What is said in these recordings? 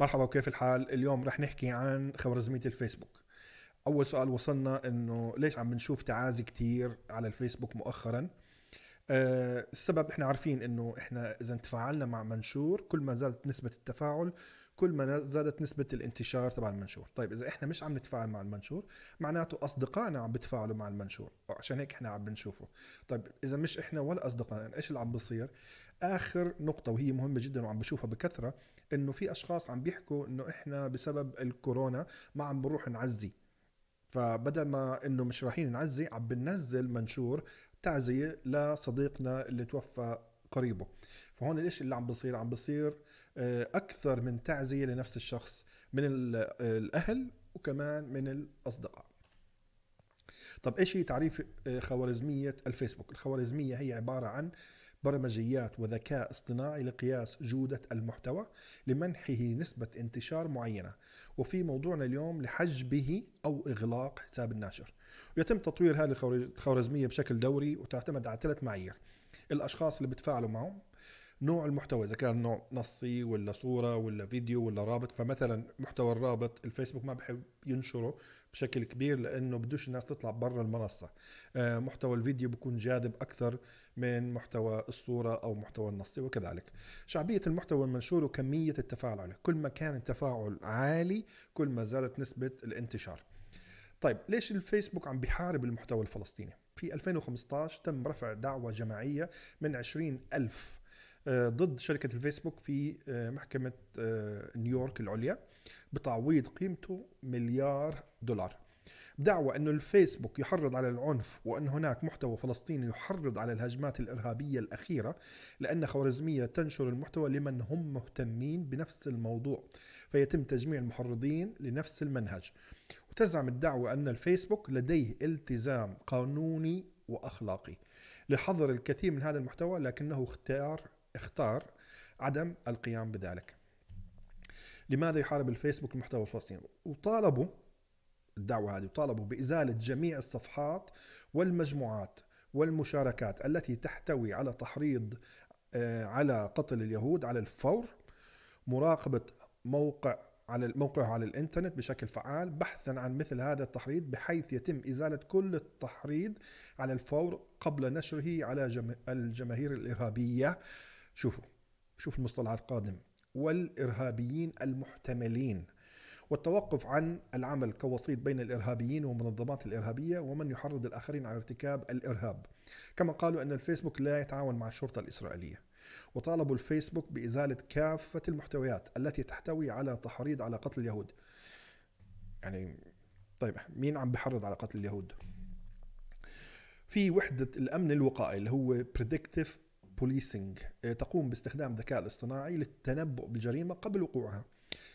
مرحبا وكيف الحال اليوم رح نحكي عن خوارزمية الفيسبوك اول سؤال وصلنا انه ليش عم نشوف تعازي كتير على الفيسبوك مؤخرا أه السبب احنا عارفين انه احنا اذا تفاعلنا مع منشور كل ما زادت نسبة التفاعل كل ما زادت نسبه الانتشار تبع المنشور طيب اذا احنا مش عم نتفاعل مع المنشور معناته اصدقائنا عم بتفاعلوا مع المنشور عشان هيك احنا عم بنشوفه طيب اذا مش احنا ولا اصدقائنا ايش اللي عم بصير اخر نقطه وهي مهمه جدا وعم بشوفها بكثره انه في اشخاص عم بيحكوا انه احنا بسبب الكورونا ما عم بنروح نعزي فبدل ما انه مش رايحين نعزي عم بننزل منشور تعزيه لصديقنا اللي توفى قريبه فهون ليش اللي عم بصير عم بصير آه، اكثر من تعزيه لنفس الشخص من آه، الاهل وكمان من الاصدقاء طب ايش هي تعريف آه، خوارزميه الفيسبوك الخوارزميه هي عباره عن برمجيات وذكاء اصطناعي لقياس جودة المحتوى لمنحه نسبة انتشار معينة وفي موضوعنا اليوم لحجبه أو إغلاق حساب الناشر يتم تطوير هذه الخوارزمية بشكل دوري وتعتمد على ثلاث معايير الاشخاص اللي بتفاعلوا معهم نوع المحتوى اذا كان نوع نصي ولا صوره ولا فيديو ولا رابط فمثلا محتوى الرابط الفيسبوك ما بحب ينشره بشكل كبير لانه بدوش الناس تطلع برا المنصه آه، محتوى الفيديو بيكون جاذب اكثر من محتوى الصوره او محتوى النصي وكذلك شعبيه المحتوى المنشور وكميه التفاعل عليه كل ما كان التفاعل عالي كل ما زادت نسبه الانتشار طيب ليش الفيسبوك عم بيحارب المحتوى الفلسطيني في 2015 تم رفع دعوة جماعية من 20 ألف آه، ضد شركة الفيسبوك في آه، محكمة آه، نيويورك العليا بتعويض قيمته مليار دولار دعوى أن الفيسبوك يحرض على العنف وأن هناك محتوى فلسطيني يحرض على الهجمات الإرهابية الأخيرة لأن خوارزمية تنشر المحتوى لمن هم مهتمين بنفس الموضوع فيتم تجميع المحرضين لنفس المنهج وتزعم الدعوة أن الفيسبوك لديه التزام قانوني وأخلاقي لحظر الكثير من هذا المحتوى لكنه اختار اختار عدم القيام بذلك لماذا يحارب الفيسبوك المحتوى الفلسطيني وطالبوا الدعوة هذه وطالبوا بإزالة جميع الصفحات والمجموعات والمشاركات التي تحتوي على تحريض آه، على قتل اليهود على الفور مراقبة موقع على موقعه على الانترنت بشكل فعال بحثا عن مثل هذا التحريض بحيث يتم ازاله كل التحريض على الفور قبل نشره على الجماهير الارهابيه شوفوا شوف المصطلحات القادم والارهابيين المحتملين والتوقف عن العمل كوسيط بين الإرهابيين والمنظمات الإرهابية ومن يحرض الآخرين على ارتكاب الإرهاب كما قالوا أن الفيسبوك لا يتعاون مع الشرطة الإسرائيلية وطالبوا الفيسبوك بإزالة كافة المحتويات التي تحتوي على تحريض على قتل اليهود يعني طيب مين عم بحرض على قتل اليهود في وحدة الأمن الوقائي اللي هو Predictive بوليسنج آه، تقوم باستخدام الذكاء الاصطناعي للتنبؤ بالجريمة قبل وقوعها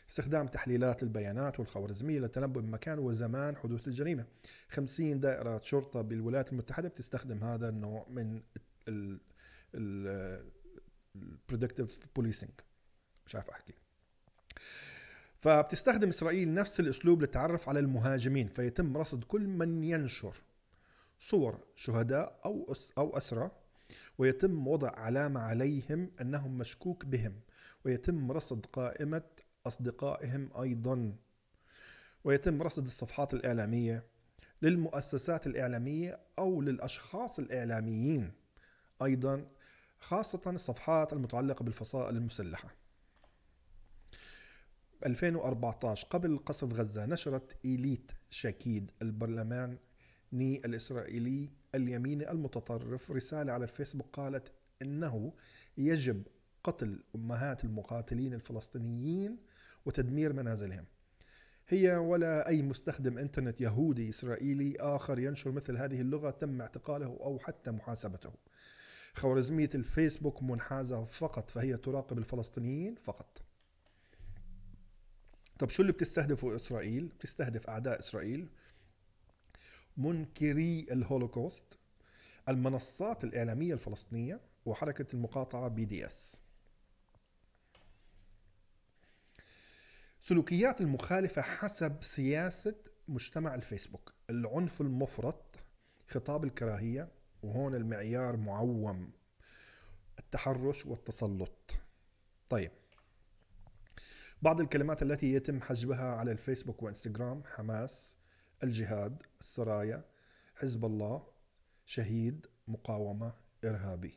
استخدام تحليلات البيانات والخوارزمية للتنبؤ بمكان وزمان حدوث الجريمة 50 دائرة شرطة بالولايات المتحدة بتستخدم هذا النوع من البريدكتيف بوليسنج مش عارف احكي فبتستخدم اسرائيل نفس الاسلوب للتعرف على المهاجمين فيتم رصد كل من ينشر صور شهداء او أس او اسرى ويتم وضع علامة عليهم أنهم مشكوك بهم ويتم رصد قائمة أصدقائهم أيضا ويتم رصد الصفحات الإعلامية للمؤسسات الإعلامية أو للأشخاص الإعلاميين أيضا خاصة الصفحات المتعلقة بالفصائل المسلحة 2014 قبل قصف غزة نشرت إيليت شاكيد البرلماني الإسرائيلي اليميني المتطرف رسالة على الفيسبوك قالت إنه يجب قتل أمهات المقاتلين الفلسطينيين وتدمير منازلهم هي ولا أي مستخدم إنترنت يهودي إسرائيلي آخر ينشر مثل هذه اللغة تم اعتقاله أو حتى محاسبته خوارزمية الفيسبوك منحازة فقط فهي تراقب الفلسطينيين فقط طب شو اللي بتستهدفه إسرائيل؟ بتستهدف أعداء إسرائيل منكري الهولوكوست المنصات الإعلامية الفلسطينية وحركة المقاطعة بي دي اس سلوكيات المخالفة حسب سياسة مجتمع الفيسبوك العنف المفرط خطاب الكراهية وهون المعيار معوم التحرش والتسلط طيب بعض الكلمات التي يتم حجبها على الفيسبوك وانستغرام حماس الجهاد السرايا حزب الله شهيد مقاومة إرهابي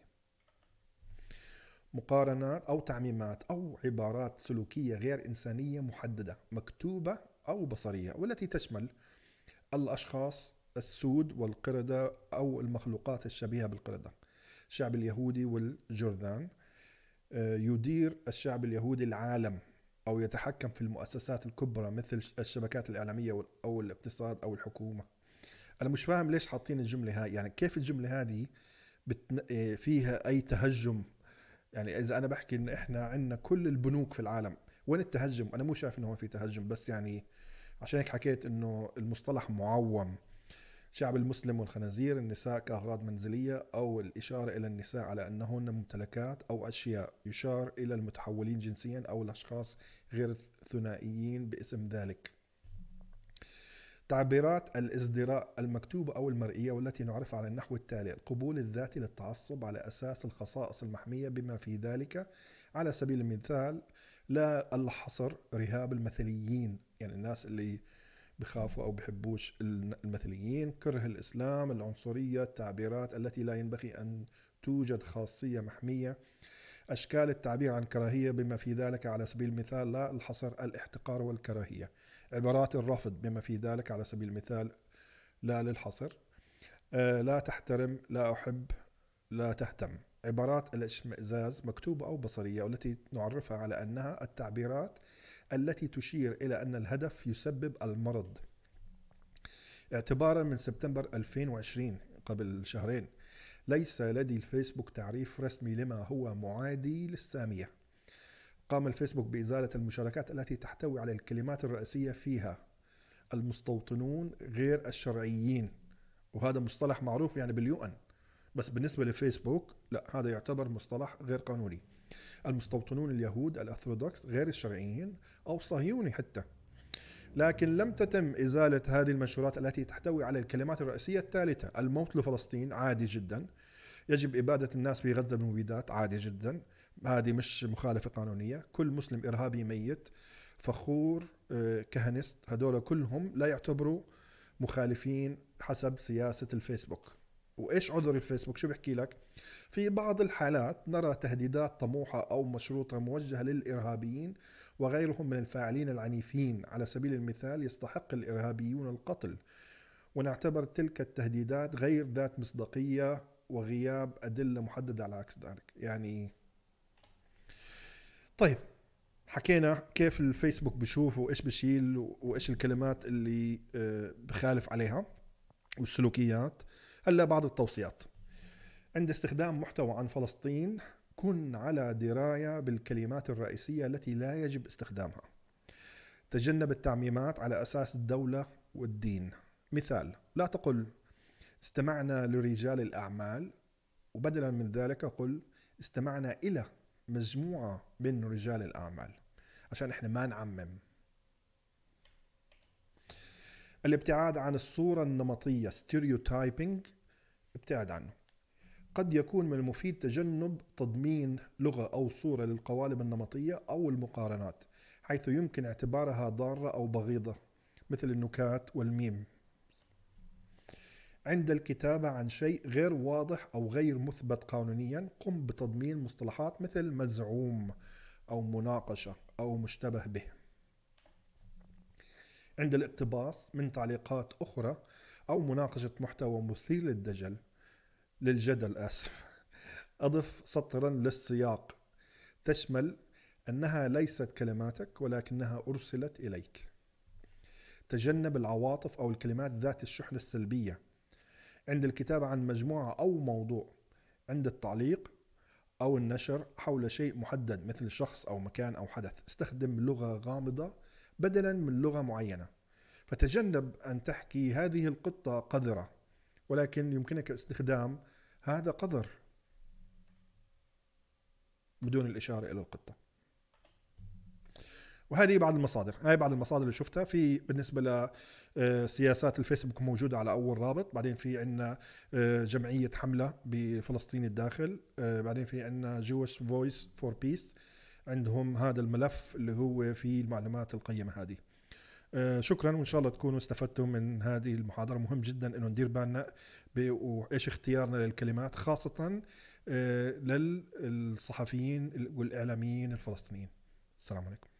مقارنات أو تعميمات أو عبارات سلوكية غير إنسانية محددة مكتوبة أو بصرية والتي تشمل الأشخاص السود والقردة أو المخلوقات الشبيهة بالقردة الشعب اليهودي والجرذان آه، يدير الشعب اليهودي العالم أو يتحكم في المؤسسات الكبرى مثل الشبكات الإعلامية أو الاقتصاد أو الحكومة أنا مش فاهم ليش حاطين الجملة هاي يعني كيف الجملة هذه إيه، فيها أي تهجم يعني إذا أنا بحكي إن إحنا عندنا كل البنوك في العالم وين التهجم أنا مو شايف إنه هون في تهجم بس يعني عشان هيك حكيت إنه المصطلح معوم الشعب المسلم والخنازير النساء كأغراض منزلية أو الإشارة إلى النساء على أنهن ممتلكات أو أشياء يشار إلى المتحولين جنسيا أو الأشخاص غير الثنائيين باسم ذلك تعبيرات الازدراء المكتوبة أو المرئية والتي نعرفها على النحو التالي القبول الذاتي للتعصب على أساس الخصائص المحمية بما في ذلك على سبيل المثال لا الحصر رهاب المثليين يعني الناس اللي بخافوا او بحبوش المثليين كره الاسلام العنصريه التعبيرات التي لا ينبغي ان توجد خاصيه محميه أشكال التعبير عن كراهية بما في ذلك على سبيل المثال لا الحصر الاحتقار والكراهية عبارات الرفض بما في ذلك على سبيل المثال لا للحصر آه، لا تحترم لا أحب لا تهتم عبارات الاشمئزاز مكتوبة أو بصرية والتي نعرفها على أنها التعبيرات التي تشير إلى أن الهدف يسبب المرض اعتبارا من سبتمبر 2020 قبل شهرين ليس لدي الفيسبوك تعريف رسمي لما هو معادي للسامية قام الفيسبوك بإزالة المشاركات التي تحتوي على الكلمات الرئيسية فيها المستوطنون غير الشرعيين وهذا مصطلح معروف يعني باليو ان بس بالنسبة لفيسبوك لا هذا يعتبر مصطلح غير قانوني المستوطنون اليهود الأرثوذكس غير الشرعيين أو صهيوني حتى لكن لم تتم إزالة هذه المنشورات التي تحتوي على الكلمات الرئيسية الثالثة الموت لفلسطين عادي جدا يجب إبادة الناس في غزة بالمبيدات عادي جدا هذه مش مخالفة قانونية كل مسلم إرهابي ميت فخور آه، كهنست هدول كلهم لا يعتبروا مخالفين حسب سياسة الفيسبوك وايش عذر الفيسبوك شو بحكي لك في بعض الحالات نرى تهديدات طموحه او مشروطه موجهه للارهابيين وغيرهم من الفاعلين العنيفين على سبيل المثال يستحق الارهابيون القتل ونعتبر تلك التهديدات غير ذات مصداقيه وغياب ادله محدده على عكس ذلك يعني طيب حكينا كيف الفيسبوك بشوف وايش بشيل وايش الكلمات اللي آه، بخالف عليها والسلوكيات الا بعض التوصيات عند استخدام محتوى عن فلسطين كن على درايه بالكلمات الرئيسيه التي لا يجب استخدامها تجنب التعميمات على اساس الدوله والدين مثال لا تقل استمعنا لرجال الاعمال وبدلا من ذلك قل استمعنا الى مجموعه من رجال الاعمال عشان احنا ما نعمم الابتعاد عن الصورة النمطية stereotyping ابتعد عنه قد يكون من المفيد تجنب تضمين لغة أو صورة للقوالب النمطية أو المقارنات حيث يمكن اعتبارها ضارة أو بغيضة مثل النكات والميم عند الكتابة عن شيء غير واضح أو غير مثبت قانونيا قم بتضمين مصطلحات مثل مزعوم أو مناقشة أو مشتبه به عند الاقتباس من تعليقات أخرى أو مناقشة محتوى مثير للدجل للجدل آسف أضف سطرا للسياق تشمل أنها ليست كلماتك ولكنها أرسلت إليك تجنب العواطف أو الكلمات ذات الشحنة السلبية عند الكتابة عن مجموعة أو موضوع عند التعليق أو النشر حول شيء محدد مثل شخص أو مكان أو حدث استخدم لغة غامضة بدلا من لغة معينة فتجنب أن تحكي هذه القطة قذرة ولكن يمكنك استخدام هذا قذر بدون الإشارة إلى القطة وهذه بعض المصادر هاي بعض المصادر اللي شفتها في بالنسبة لسياسات آه، الفيسبوك موجودة على أول رابط بعدين في عندنا آه، جمعية حملة بفلسطين الداخل آه، بعدين في عندنا Jewish Voice for Peace عندهم هذا الملف اللي هو فيه المعلومات القيمة هذه آه، شكرا وان شاء الله تكونوا استفدتوا من هذه المحاضره مهم جدا انه ندير بالنا وايش اختيارنا للكلمات خاصه آه، للصحفيين والاعلاميين الفلسطينيين السلام عليكم